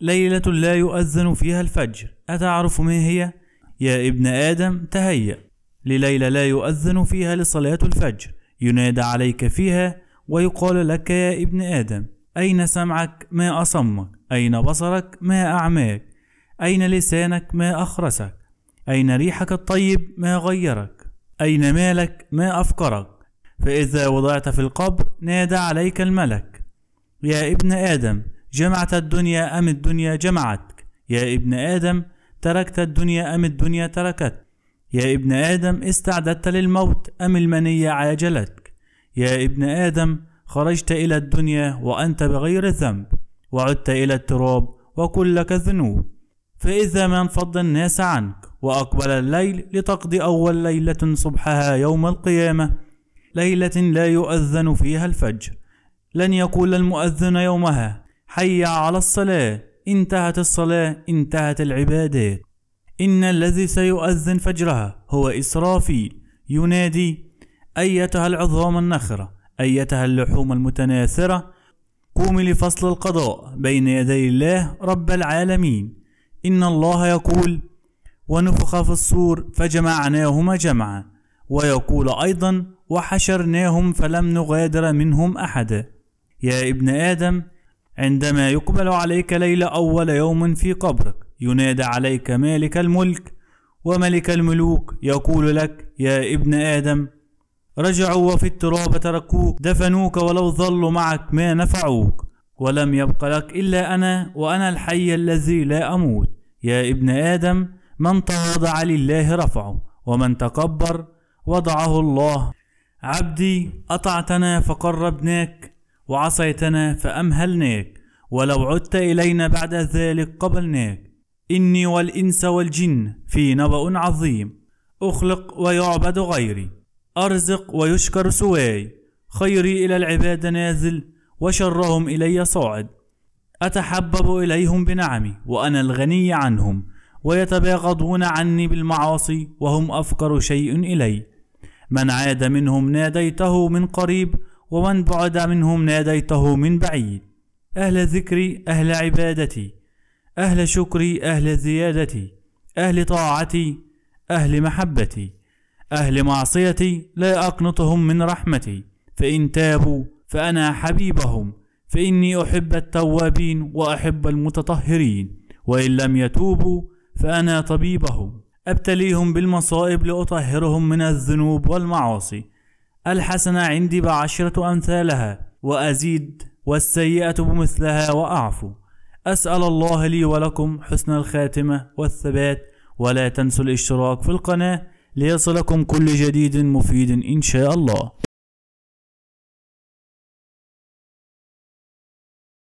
ليلة لا يؤذن فيها الفجر أتعرف ما هي؟ يا ابن آدم تهيأ لليلة لا يؤذن فيها لصلاة الفجر ينادى عليك فيها ويقال لك يا ابن آدم أين سمعك ما أصمك أين بصرك ما أعماك أين لسانك ما أخرسك أين ريحك الطيب ما غيرك أين مالك ما أفكرك فإذا وضعت في القبر نادى عليك الملك يا ابن آدم جمعت الدنيا أم الدنيا جمعتك يا ابن آدم تركت الدنيا أم الدنيا تركتك يا ابن آدم استعددت للموت أم المنية عاجلتك يا ابن آدم خرجت إلى الدنيا وأنت بغير ذنب وعدت إلى التراب وكلك ذنوب فإذا ما انفض الناس عنك وأقبل الليل لتقضي أول ليلة صبحها يوم القيامة ليلة لا يؤذن فيها الفجر لن يقول المؤذن يومها حي على الصلاة انتهت الصلاة انتهت العبادات إن الذي سيؤذن فجرها هو إسرافيل ينادي أيتها العظام النخرة أيتها اللحوم المتناثرة قومي لفصل القضاء بين يدي الله رب العالمين إن الله يقول ونفخ في الصور فجمعناهما جمعا ويقول أيضا وحشرناهم فلم نغادر منهم أحدا يا ابن آدم عندما يقبل عليك ليلة أول يوم في قبرك ينادى عليك مالك الملك وملك الملوك يقول لك يا ابن آدم رجعوا وفي التراب تركوك دفنوك ولو ظلوا معك ما نفعوك ولم يبق لك إلا أنا وأنا الحي الذي لا أموت يا ابن آدم من تواضع لله رفعه ومن تكبر وضعه الله عبدي أطعتنا فقربناك وعصيتنا فأمهلناك ولو عدت إلينا بعد ذلك قبلناك إني والإنس والجن في نبأ عظيم أخلق ويعبد غيري أرزق ويشكر سواي خيري إلى العباد نازل وشرهم إلي صاعد أتحبب إليهم بنعمي وأنا الغني عنهم ويتباغضون عني بالمعاصي وهم أفقر شيء إلي من عاد منهم ناديته من قريب ومن بعد منهم ناديته من بعيد أهل ذكري أهل عبادتي أهل شكري أهل زيادتي أهل طاعتي أهل محبتي أهل معصيتي لا أقنطهم من رحمتي فإن تابوا فأنا حبيبهم فإني أحب التوابين وأحب المتطهرين وإن لم يتوبوا فأنا طبيبهم أبتليهم بالمصائب لأطهرهم من الذنوب والمعاصي الحسنة عندي بعشرة أمثالها وأزيد والسيئة بمثلها وأعفو أسأل الله لي ولكم حسن الخاتمة والثبات ولا تنسوا الاشتراك في القناة ليصلكم كل جديد مفيد إن شاء الله